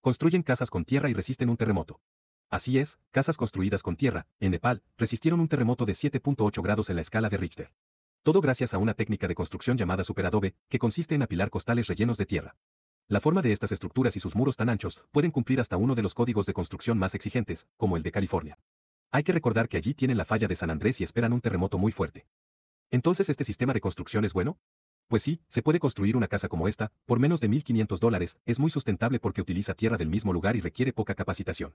Construyen casas con tierra y resisten un terremoto. Así es, casas construidas con tierra, en Nepal, resistieron un terremoto de 7.8 grados en la escala de Richter. Todo gracias a una técnica de construcción llamada superadobe, que consiste en apilar costales rellenos de tierra. La forma de estas estructuras y sus muros tan anchos pueden cumplir hasta uno de los códigos de construcción más exigentes, como el de California. Hay que recordar que allí tienen la falla de San Andrés y esperan un terremoto muy fuerte. Entonces, ¿este sistema de construcción es bueno? Pues sí, se puede construir una casa como esta, por menos de 1.500 dólares, es muy sustentable porque utiliza tierra del mismo lugar y requiere poca capacitación.